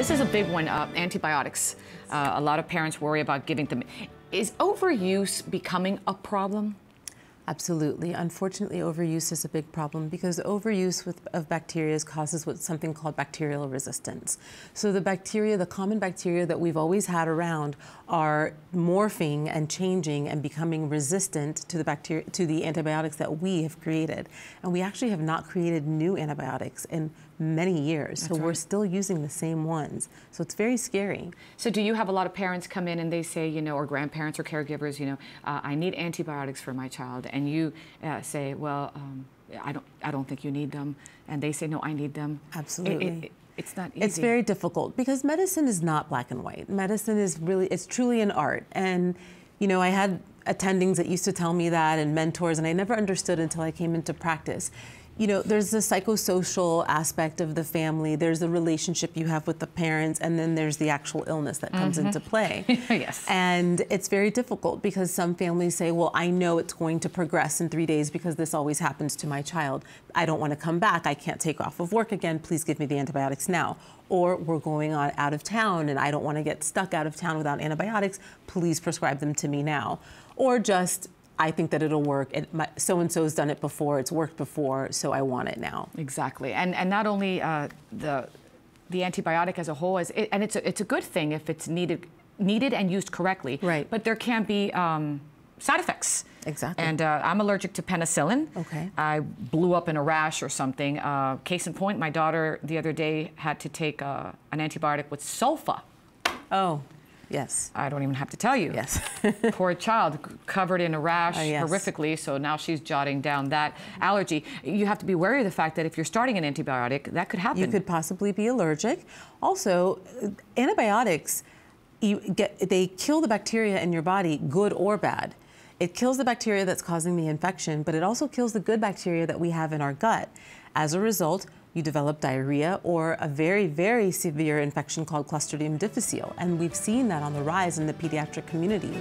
This is a big one, uh, antibiotics. Uh, a lot of parents worry about giving them. Is overuse becoming a problem? Absolutely. Unfortunately, overuse is a big problem because overuse with, of bacteria causes what's something called bacterial resistance. So the bacteria, the common bacteria that we've always had around are morphing and changing and becoming resistant to the bacteria, to the antibiotics that we have created. And we actually have not created new antibiotics in many years. That's so right. we're still using the same ones. So it's very scary. So do you have a lot of parents come in and they say, you know, or grandparents or caregivers, you know, uh, I need antibiotics for my child. And and you uh, say, well, um, I don't, I don't think you need them, and they say, no, I need them. Absolutely. It, it, it's not easy. It's very difficult because medicine is not black and white. Medicine is really, it's truly an art. And, you know, I had attendings that used to tell me that and mentors, and I never understood until I came into practice you know, there's the psychosocial aspect of the family, there's the relationship you have with the parents, and then there's the actual illness that comes mm -hmm. into play. yes. And it's very difficult because some families say, well, I know it's going to progress in three days because this always happens to my child. I don't want to come back. I can't take off of work again. Please give me the antibiotics now or we're going on out of town and I don't want to get stuck out of town without antibiotics, please prescribe them to me now. Or just I think that it'll work. And my, so-and-so's done it before, it's worked before, so I want it now. Exactly, and, and not only uh, the, the antibiotic as a whole, is it, and it's a, it's a good thing if it's needed, needed and used correctly, Right. but there can be um, side effects. Exactly. And uh, I'm allergic to penicillin. Okay. I blew up in a rash or something. Uh, case in point, my daughter the other day had to take uh, an antibiotic with sulfa. Oh. Yes. I don't even have to tell you. Yes. Poor child, covered in a rash uh, yes. horrifically, so now she's jotting down that allergy. You have to be wary of the fact that if you're starting an antibiotic, that could happen. You could possibly be allergic. Also, uh, antibiotics, get, they kill the bacteria in your body, good or bad. It kills the bacteria that's causing the infection, but it also kills the good bacteria that we have in our gut. As a result, you develop diarrhea or a very, very severe infection called Clostridium difficile. And we've seen that on the rise in the pediatric community.